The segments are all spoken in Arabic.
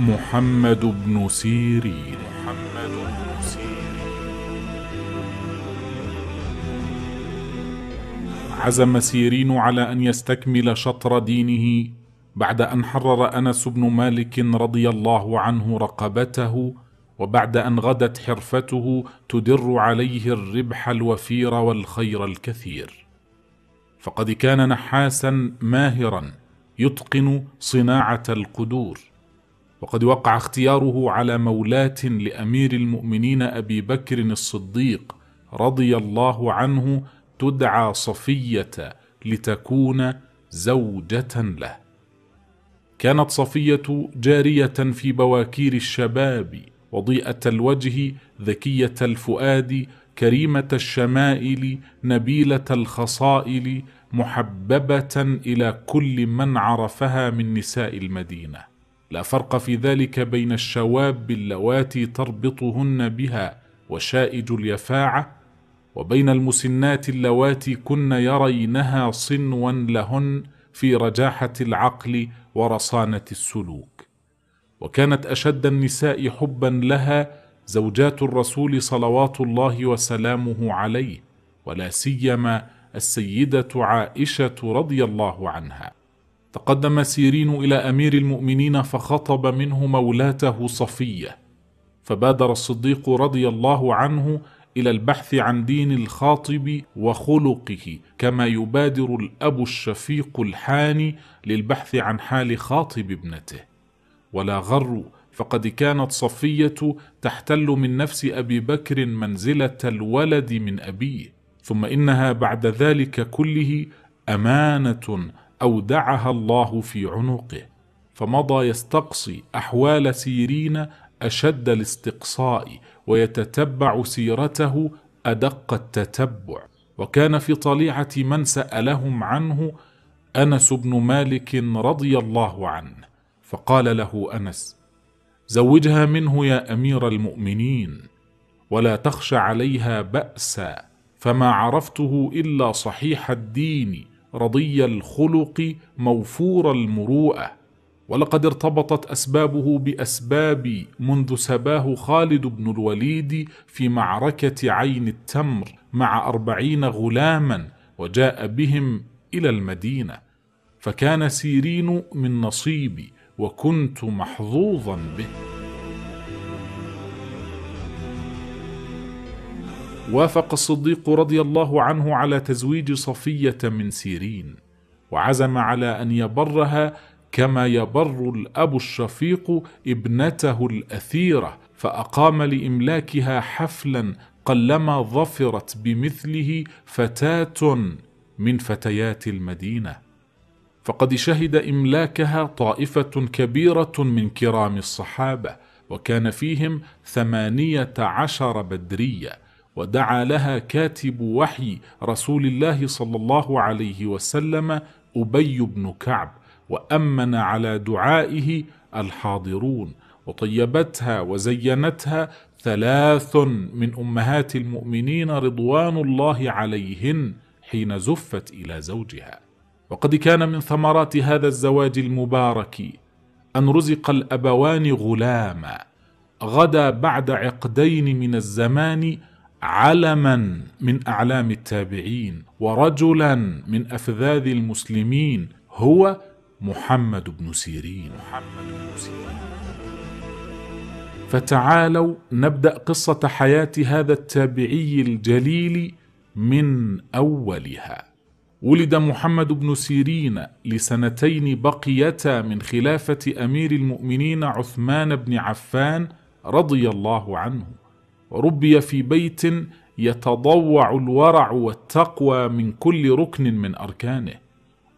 محمد بن سيرين محمد بن سيرين عزم سيرين على أن يستكمل شطر دينه بعد أن حرر أنس بن مالك رضي الله عنه رقبته وبعد أن غدت حرفته تدر عليه الربح الوفير والخير الكثير فقد كان نحاسا ماهرا يتقن صناعة القدور وقد وقع اختياره على مولاة لأمير المؤمنين أبي بكر الصديق رضي الله عنه تدعى صفية لتكون زوجة له. كانت صفية جارية في بواكير الشباب وضيئة الوجه ذكية الفؤاد كريمة الشمائل نبيلة الخصائل محببة إلى كل من عرفها من نساء المدينة. لا فرق في ذلك بين الشواب اللواتي تربطهن بها وشائج اليفاعة وبين المسنات اللواتي كن يرينها صنوا لهن في رجاحة العقل ورصانة السلوك وكانت أشد النساء حبا لها زوجات الرسول صلوات الله وسلامه عليه ولا سيما السيدة عائشة رضي الله عنها تقدم سيرين الى امير المؤمنين فخطب منه مولاته صفيه فبادر الصديق رضي الله عنه الى البحث عن دين الخاطب وخلقه كما يبادر الاب الشفيق الحاني للبحث عن حال خاطب ابنته ولا غر فقد كانت صفيه تحتل من نفس ابي بكر منزله الولد من ابيه ثم انها بعد ذلك كله امانه أودعها الله في عنقه فمضى يستقصي أحوال سيرين أشد الاستقصاء ويتتبع سيرته أدق التتبع وكان في طليعة من سألهم عنه أنس بن مالك رضي الله عنه فقال له أنس زوجها منه يا أمير المؤمنين ولا تخش عليها بأسا فما عرفته إلا صحيح الدين رضي الخلق موفور المروءه ولقد ارتبطت اسبابه باسباب منذ سباه خالد بن الوليد في معركه عين التمر مع اربعين غلاما وجاء بهم الى المدينه فكان سيرين من نصيبي وكنت محظوظا به وافق الصديق رضي الله عنه على تزويج صفيه من سيرين وعزم على ان يبرها كما يبر الاب الشفيق ابنته الاثيره فاقام لاملاكها حفلا قلما ظفرت بمثله فتاه من فتيات المدينه فقد شهد املاكها طائفه كبيره من كرام الصحابه وكان فيهم ثمانيه عشر بدريه ودعا لها كاتب وحي رسول الله صلى الله عليه وسلم أبي بن كعب وأمن على دعائه الحاضرون وطيبتها وزينتها ثلاث من أمهات المؤمنين رضوان الله عليهن حين زفت إلى زوجها وقد كان من ثمرات هذا الزواج المبارك أن رزق الأبوان غلاما غدا بعد عقدين من الزمان علما من اعلام التابعين ورجلا من افذاذ المسلمين هو محمد بن سيرين محمد بن سيرين فتعالوا نبدا قصه حياه هذا التابعي الجليل من اولها ولد محمد بن سيرين لسنتين بقيتا من خلافه امير المؤمنين عثمان بن عفان رضي الله عنه ربي في بيت يتضوع الورع والتقوى من كل ركن من أركانه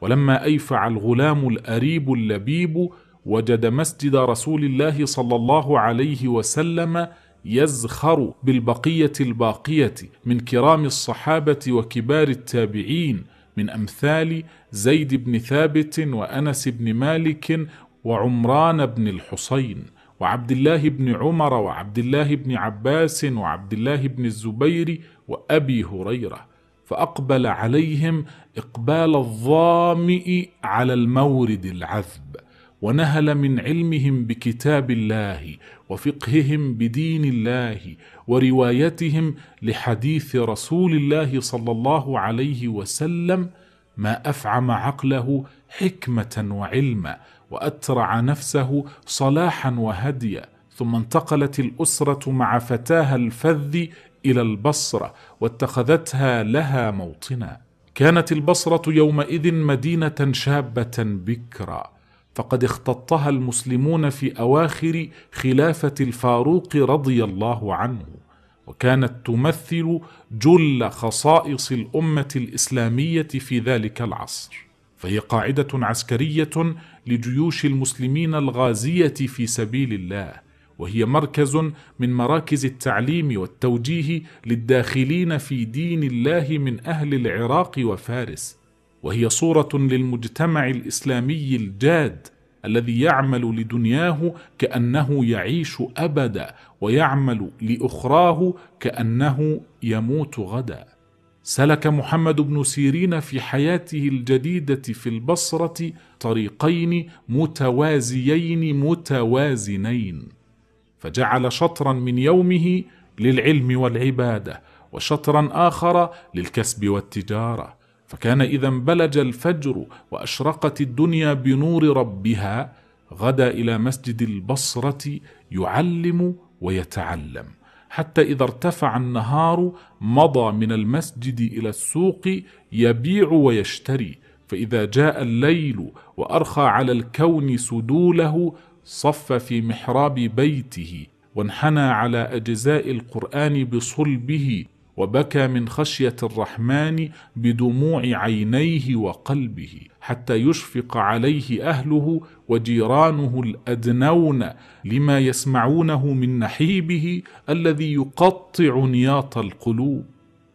ولما أيفع الغلام الأريب اللبيب وجد مسجد رسول الله صلى الله عليه وسلم يزخر بالبقية الباقية من كرام الصحابة وكبار التابعين من أمثال زيد بن ثابت وأنس بن مالك وعمران بن الحصين وعبد الله بن عمر وعبد الله بن عباس وعبد الله بن الزبير وأبي هريرة فأقبل عليهم إقبال الظامئ على المورد العذب ونهل من علمهم بكتاب الله وفقههم بدين الله وروايتهم لحديث رسول الله صلى الله عليه وسلم ما أفعم عقله حكمة وعلما واترع نفسه صلاحا وهديا ثم انتقلت الاسره مع فتاها الفذ الى البصره واتخذتها لها موطنا كانت البصره يومئذ مدينه شابه بكرا فقد اختطها المسلمون في اواخر خلافه الفاروق رضي الله عنه وكانت تمثل جل خصائص الامه الاسلاميه في ذلك العصر فهي قاعده عسكريه لجيوش المسلمين الغازية في سبيل الله وهي مركز من مراكز التعليم والتوجيه للداخلين في دين الله من اهل العراق وفارس وهي صوره للمجتمع الاسلامي الجاد الذي يعمل لدنياه كانه يعيش ابدا ويعمل لاخراه كانه يموت غدا سلك محمد بن سيرين في حياته الجديده في البصره طريقين متوازيين متوازنين فجعل شطرا من يومه للعلم والعباده وشطرا اخر للكسب والتجاره فكان اذا انبلج الفجر واشرقت الدنيا بنور ربها غدا الى مسجد البصره يعلم ويتعلم حتى إذا ارتفع النهار مضى من المسجد إلى السوق يبيع ويشتري فإذا جاء الليل وأرخى على الكون سدوله صف في محراب بيته وانحنى على أجزاء القرآن بصلبه وبكى من خشية الرحمن بدموع عينيه وقلبه حتى يشفق عليه أهله وجيرانه الادنون لما يسمعونه من نحيبه الذي يقطع نياط القلوب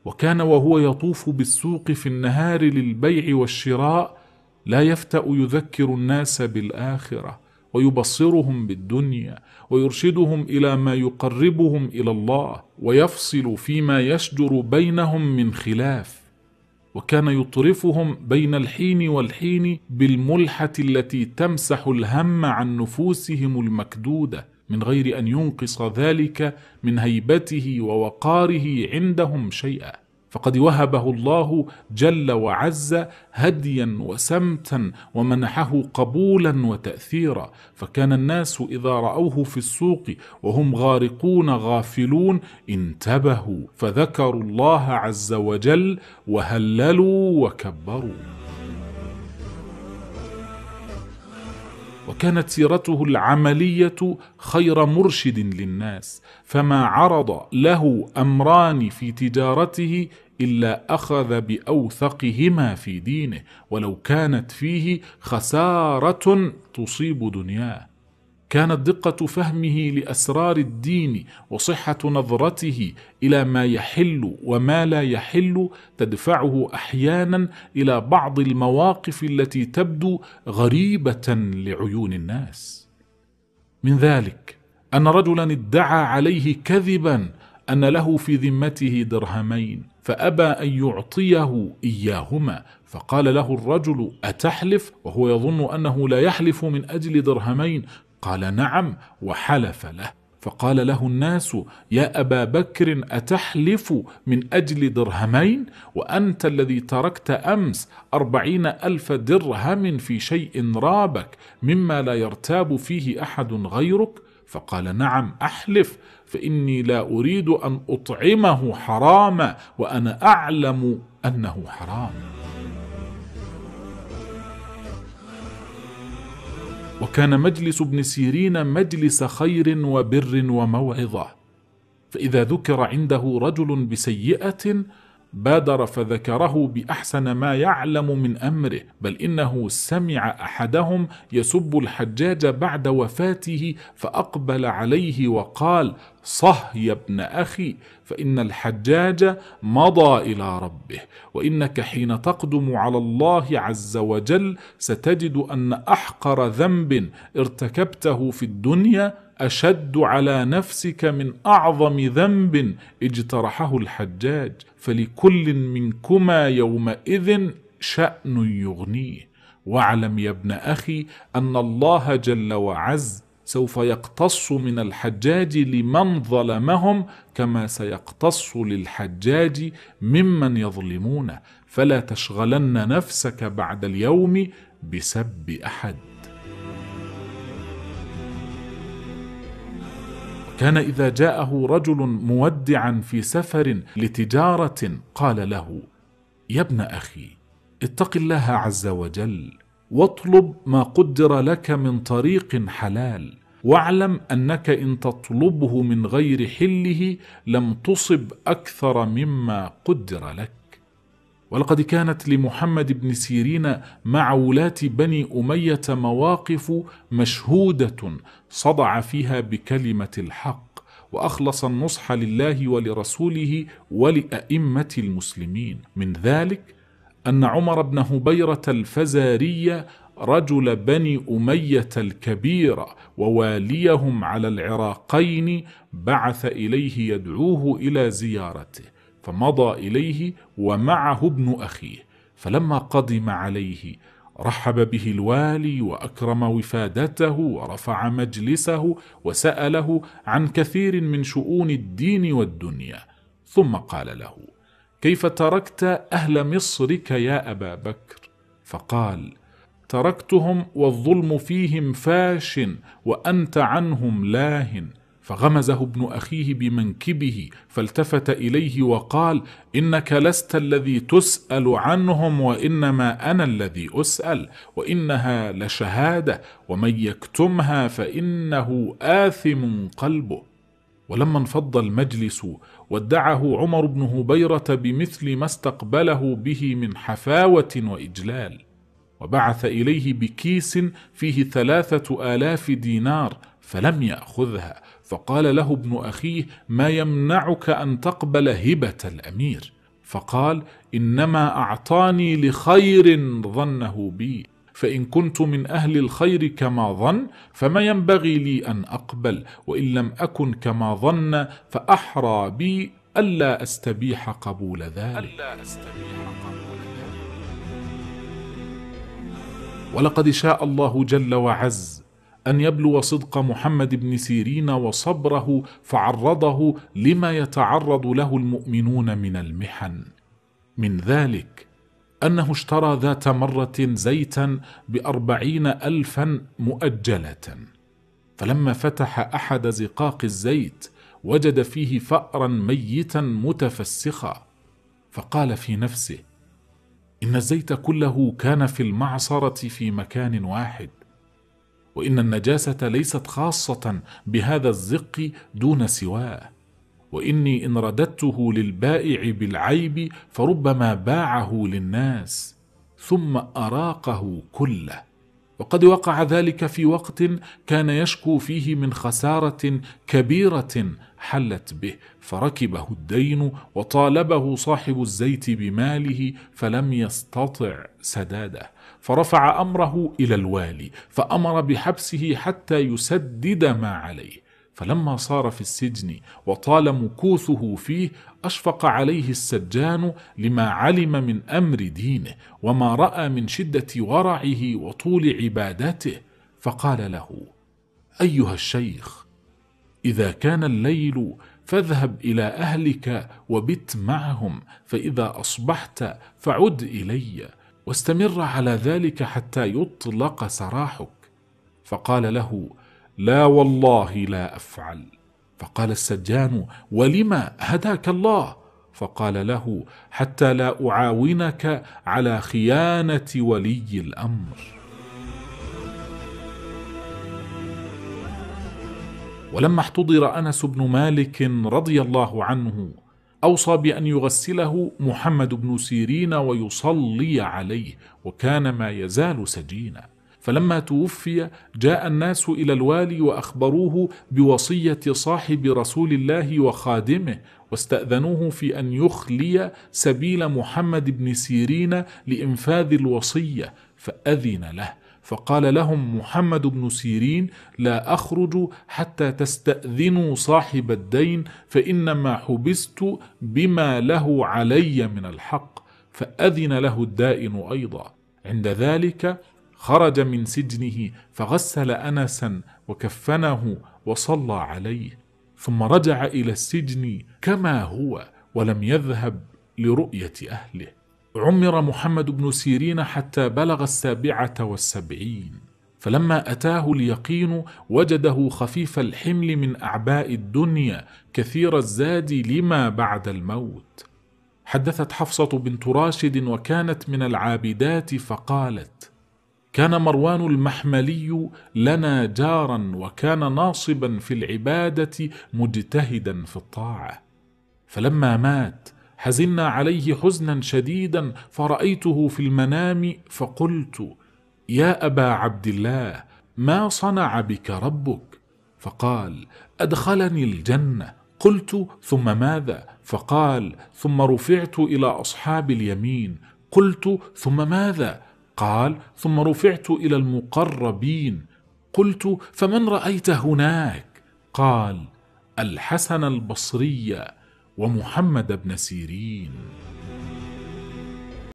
وكان وهو يطوف بالسوق في النهار للبيع والشراء لا يفتا يذكر الناس بالاخره ويبصرهم بالدنيا ويرشدهم الى ما يقربهم الى الله ويفصل فيما يشجر بينهم من خلاف وكان يطرفهم بين الحين والحين بالملحه التي تمسح الهم عن نفوسهم المكدوده من غير ان ينقص ذلك من هيبته ووقاره عندهم شيئا فقد وهبه الله جل وعز هديا وسمتا ومنحه قبولا وتاثيرا فكان الناس اذا راوه في السوق وهم غارقون غافلون انتبهوا فذكروا الله عز وجل وهللوا وكبروا وكانت سيرته العملية خير مرشد للناس فما عرض له أمران في تجارته إلا أخذ بأوثقهما في دينه ولو كانت فيه خسارة تصيب دنياه كانت دقه فهمه لاسرار الدين وصحه نظرته الى ما يحل وما لا يحل تدفعه احيانا الى بعض المواقف التي تبدو غريبه لعيون الناس من ذلك ان رجلا ادعى عليه كذبا ان له في ذمته درهمين فابى ان يعطيه اياهما فقال له الرجل اتحلف وهو يظن انه لا يحلف من اجل درهمين قال نعم وحلف له فقال له الناس يا ابا بكر اتحلف من اجل درهمين وانت الذي تركت امس اربعين الف درهم في شيء رابك مما لا يرتاب فيه احد غيرك فقال نعم احلف فاني لا اريد ان اطعمه حراما وانا اعلم انه حرام وكان مجلس ابن سيرين مجلس خير وبر وموعظه فاذا ذكر عنده رجل بسيئه بادر فذكره باحسن ما يعلم من امره بل انه سمع احدهم يسب الحجاج بعد وفاته فاقبل عليه وقال صه يا ابن اخي فان الحجاج مضى الى ربه وانك حين تقدم على الله عز وجل ستجد ان احقر ذنب ارتكبته في الدنيا اشد على نفسك من اعظم ذنب اجترحه الحجاج فلكل منكما يومئذ شان يغنيه واعلم يا ابن اخي ان الله جل وعز سوف يقتص من الحجاج لمن ظلمهم كما سيقتص للحجاج ممن يظلمونه فلا تشغلن نفسك بعد اليوم بسب احد كان إذا جاءه رجل مودعا في سفر لتجارة قال له يا ابن أخي اتق الله عز وجل واطلب ما قدر لك من طريق حلال واعلم انك ان تطلبه من غير حله لم تصب اكثر مما قدر لك ولقد كانت لمحمد بن سيرين مع ولاة بني أمية مواقف مشهودة صدع فيها بكلمة الحق وأخلص النصح لله ولرسوله ولأئمة المسلمين من ذلك أن عمر بن هبيرة الفزاري رجل بني أمية الكبير وواليهم على العراقين بعث إليه يدعوه إلى زيارته فمضى إليه ومعه ابن أخيه فلما قدم عليه رحب به الوالي وأكرم وفادته ورفع مجلسه وسأله عن كثير من شؤون الدين والدنيا ثم قال له كيف تركت أهل مصرك يا أبا بكر فقال تركتهم والظلم فيهم فاش وأنت عنهم لاهن فغمزه ابن اخيه بمنكبه فالتفت اليه وقال انك لست الذي تسال عنهم وانما انا الذي اسال وانها لشهاده ومن يكتمها فانه اثم قلبه ولما انفض المجلس ودعه عمر بن هبيره بمثل ما استقبله به من حفاوه واجلال وبعث اليه بكيس فيه ثلاثه الاف دينار فلم ياخذها فقال له ابن اخيه ما يمنعك ان تقبل هبه الامير فقال انما اعطاني لخير ظنه بي فان كنت من اهل الخير كما ظن فما ينبغي لي ان اقبل وان لم اكن كما ظن فاحرى بي الا استبيح قبول ذلك ألا أستبيح قبول ولقد شاء الله جل وعز ان يبلو صدق محمد بن سيرين وصبره فعرضه لما يتعرض له المؤمنون من المحن من ذلك انه اشترى ذات مره زيتا باربعين الفا مؤجله فلما فتح احد زقاق الزيت وجد فيه فأرا ميتا متفسخا فقال في نفسه إن الزيت كله كان في المعصرة في مكان واحد وان النجاسه ليست خاصه بهذا الزق دون سواه واني ان رددته للبائع بالعيب فربما باعه للناس ثم اراقه كله وقد وقع ذلك في وقت كان يشكو فيه من خساره كبيره حلت به فركبه الدين وطالبه صاحب الزيت بماله فلم يستطع سداده فرفع أمره إلى الوالي فأمر بحبسه حتى يسدد ما عليه فلما صار في السجن وطال مكوثه فيه أشفق عليه السجان لما علم من أمر دينه وما رأى من شدة ورعه وطول عبادته فقال له أيها الشيخ إذا كان الليل فاذهب إلى أهلك وبت معهم فإذا أصبحت فعد إليّ واستمر على ذلك حتى يطلق سراحك فقال له لا والله لا افعل فقال السجان ولما هداك الله فقال له حتى لا اعاونك على خيانه ولي الامر ولما احتضر انس بن مالك رضي الله عنه أوصى بأن يغسله محمد بن سيرين ويصلي عليه وكان ما يزال سجينا فلما توفي جاء الناس إلى الوالي وأخبروه بوصية صاحب رسول الله وخادمه واستأذنوه في أن يخلي سبيل محمد بن سيرين لإنفاذ الوصية فأذن له فقال لهم محمد بن سيرين لا اخرج حتى تستاذنوا صاحب الدين فانما حبست بما له علي من الحق فاذن له الدائن ايضا عند ذلك خرج من سجنه فغسل انسا وكفنه وصلى عليه ثم رجع الى السجن كما هو ولم يذهب لرؤيه اهله عمر محمد بن سيرين حتى بلغ السابعة والسبعين فلما أتاه اليقين وجده خفيف الحمل من أعباء الدنيا كثير الزاد لما بعد الموت حدثت حفصة بنت راشد وكانت من العابدات فقالت كان مروان المحملي لنا جارا وكان ناصبا في العبادة مجتهدا في الطاعة فلما مات حزنا عليه حزنا شديدا فرأيته في المنام فقلت يا أبا عبد الله ما صنع بك ربك فقال أدخلني الجنة قلت ثم ماذا فقال ثم رفعت إلى أصحاب اليمين قلت ثم ماذا قال ثم رفعت إلى المقربين قلت فمن رأيت هناك قال الحسن البصري ومحمد بن سيرين